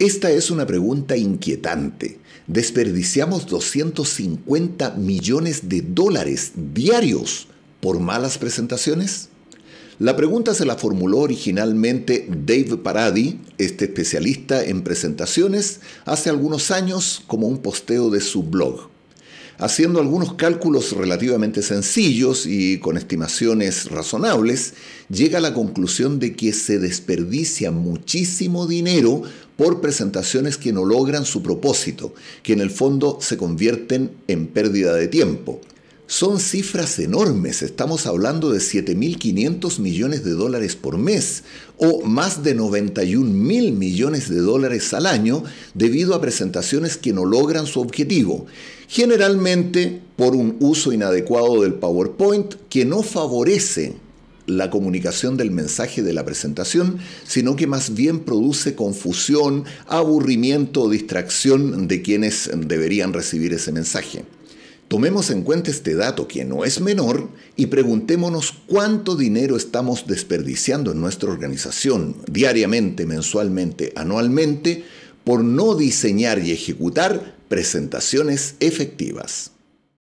Esta es una pregunta inquietante. Desperdiciamos 250 millones de dólares diarios por malas presentaciones. La pregunta se la formuló originalmente Dave Paradi, este especialista en presentaciones, hace algunos años como un posteo de su blog haciendo algunos cálculos relativamente sencillos y con estimaciones razonables, llega a la conclusión de que se desperdicia muchísimo dinero por presentaciones que no logran su propósito, que en el fondo se convierten en pérdida de tiempo. Son cifras enormes, estamos hablando de 7.500 millones de dólares por mes o más de 91.000 millones de dólares al año debido a presentaciones que no logran su objetivo, generalmente por un uso inadecuado del PowerPoint que no favorece la comunicación del mensaje de la presentación, sino que más bien produce confusión, aburrimiento o distracción de quienes deberían recibir ese mensaje. Tomemos en cuenta este dato, que no es menor, y preguntémonos cuánto dinero estamos desperdiciando en nuestra organización diariamente, mensualmente, anualmente, por no diseñar y ejecutar presentaciones efectivas.